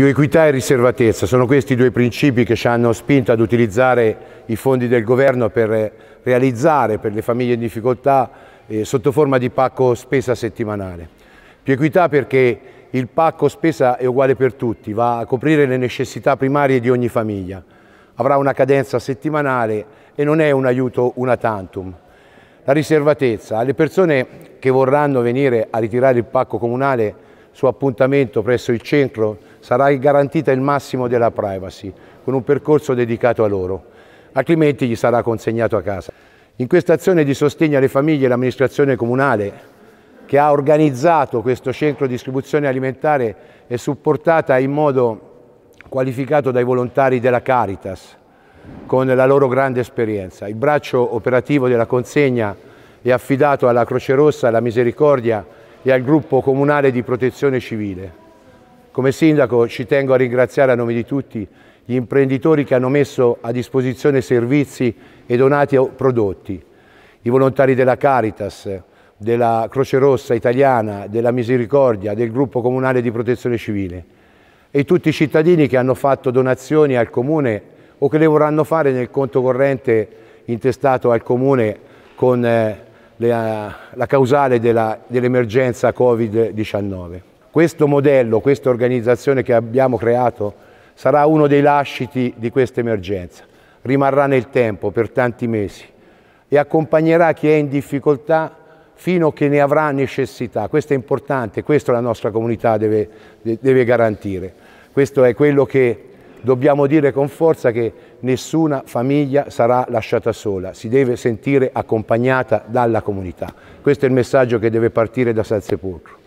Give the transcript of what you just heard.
Più equità e riservatezza sono questi i due principi che ci hanno spinto ad utilizzare i fondi del governo per realizzare per le famiglie in difficoltà eh, sotto forma di pacco spesa settimanale. Più equità perché il pacco spesa è uguale per tutti, va a coprire le necessità primarie di ogni famiglia, avrà una cadenza settimanale e non è un aiuto una tantum. La riservatezza, alle persone che vorranno venire a ritirare il pacco comunale su appuntamento presso il centro sarà garantita il massimo della privacy, con un percorso dedicato a loro, altrimenti gli sarà consegnato a casa. In questa azione di sostegno alle famiglie l'amministrazione comunale che ha organizzato questo centro di distribuzione alimentare è supportata in modo qualificato dai volontari della Caritas con la loro grande esperienza. Il braccio operativo della consegna è affidato alla Croce Rossa, alla Misericordia e al gruppo comunale di protezione civile. Come sindaco ci tengo a ringraziare a nome di tutti gli imprenditori che hanno messo a disposizione servizi e donati prodotti, i volontari della Caritas, della Croce Rossa Italiana, della Misericordia, del Gruppo Comunale di Protezione Civile e tutti i cittadini che hanno fatto donazioni al Comune o che le vorranno fare nel conto corrente intestato al Comune con eh, la, eh, la, causale dell'emergenza dell Covid-19. Questo modello, questa organizzazione che abbiamo creato sarà uno dei lasciti di questa emergenza, rimarrà nel tempo per tanti mesi e accompagnerà chi è in difficoltà fino a che ne avrà necessità. Questo è importante, questo la nostra comunità deve, deve garantire. Questo è quello che dobbiamo dire con forza che nessuna famiglia sarà lasciata sola, si deve sentire accompagnata dalla comunità. Questo è il messaggio che deve partire da San Sepolcro.